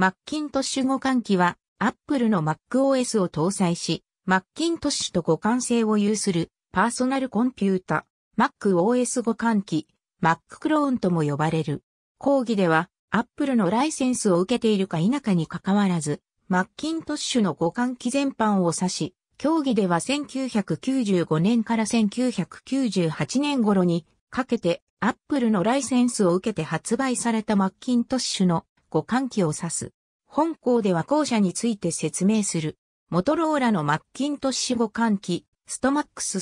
マッキントッシュ互換機は、アップルの MacOS を搭載し、マッキントッシュと互換性を有するパーソナルコンピュータ、MacOS 互換機、Mac クローンとも呼ばれる。講義では、アップルのライセンスを受けているか否かに関わらず、マッキントッシュの互換機全般を指し、競技では1995年から1998年頃にかけてアップルのライセンスを受けて発売されたマッキントッシュの互換機を指す。本校では校舎について説明する。モトローラのマッキントッシュ互換機、ストマックス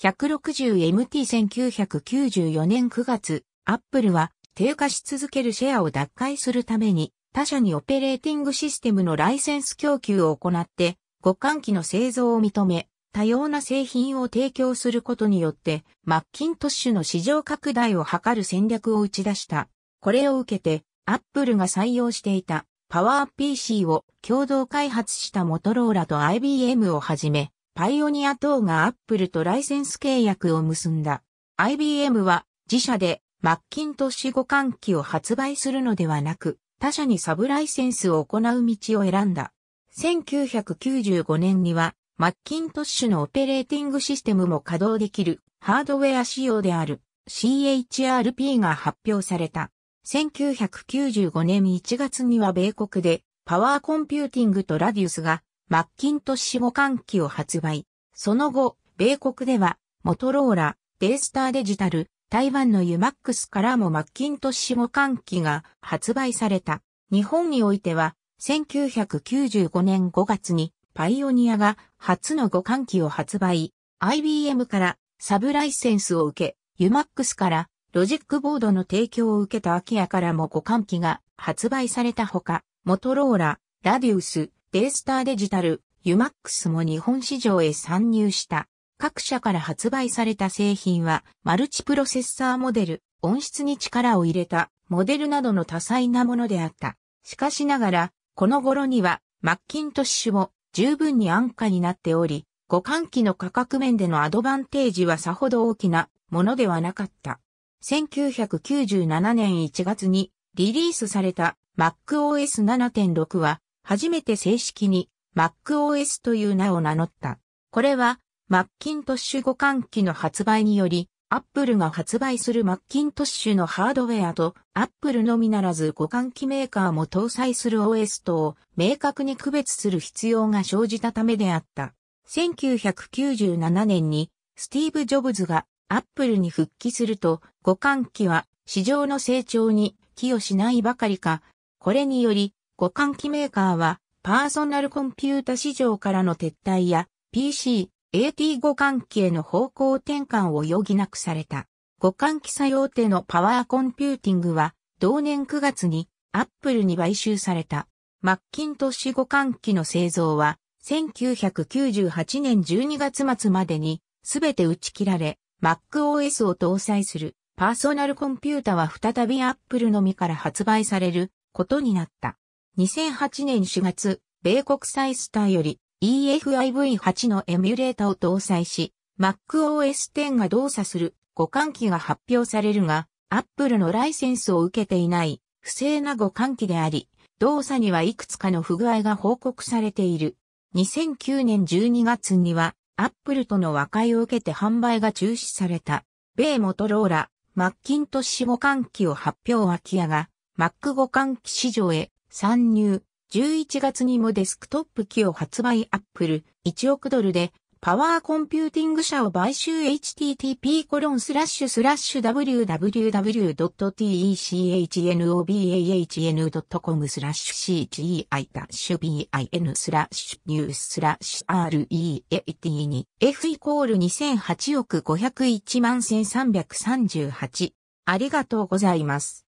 3160MT1994 年9月、アップルは低下し続けるシェアを脱回するために、他社にオペレーティングシステムのライセンス供給を行って、互換機の製造を認め、多様な製品を提供することによって、マッキントッシュの市場拡大を図る戦略を打ち出した。これを受けて、アップルが採用していたパワー PC を共同開発したモトローラと IBM をはじめ、パイオニア等がアップルとライセンス契約を結んだ。IBM は自社でマッキントッシュ互換機を発売するのではなく、他社にサブライセンスを行う道を選んだ。1995年には、マッキントッシュのオペレーティングシステムも稼働できるハードウェア仕様である CHRP が発表された。1995年1月には米国でパワーコンピューティングとラディウスがマッキントッシュ互換機を発売。その後、米国ではモトローラ、デースターデジタル、台湾のユマックスからもマッキントッシュ互換機が発売された。日本においては1995年5月にパイオニアが初の互換機を発売。IBM からサブライセンスを受け、ユマックスからロジックボードの提供を受けたアキアからも互換機が発売されたほか、モトローラ、ラディウス、ベースターデジタル、ユマックスも日本市場へ参入した。各社から発売された製品は、マルチプロセッサーモデル、音質に力を入れた、モデルなどの多彩なものであった。しかしながら、この頃には、マッキントッシュも十分に安価になっており、互換機の価格面でのアドバンテージはさほど大きなものではなかった。1997年1月にリリースされた MacOS 7.6は初めて正式に MacOS という名を名乗った。これはマッキントッシュ互換機の発売により、アップルが発売するマッキントッシュのハードウェアとアップルのみならず互換機メーカーも搭載する OS とを明確に区別する必要が生じたためであった。1997年にスティーブ・ジョブズがアップルに復帰すると、互換機は市場の成長に寄与しないばかりか、これにより、互換機メーカーは、パーソナルコンピュータ市場からの撤退や、PC、AT 互換機への方向転換を余儀なくされた。互換機作用手のパワーコンピューティングは、同年9月に、アップルに買収された。マッキントッシュ互換機の製造は、1998年12月末までに、すべて打ち切られ、MacOS を搭載するパーソナルコンピュータは再び Apple のみから発売されることになった。2008年4月、米国サイスターより EFIV8 のエミュレータを搭載し、MacOS 10が動作する互換機が発表されるが、Apple のライセンスを受けていない不正な互換機であり、動作にはいくつかの不具合が報告されている。2009年12月にはアップルとの和解を受けて販売が中止された、米モトローラ、マッキントッシュ互換機を発表空き家が、Mac 互換機市場へ参入。11月にもデスクトップ機を発売アップル1億ドルでパワーコンピューティング社を買収 h t t p w w w t e c h n o b a h n c o m スラッシュ cgi-bin スラッシュニューススラッシュ reat に f イコール2008億501万1338ありがとうございます。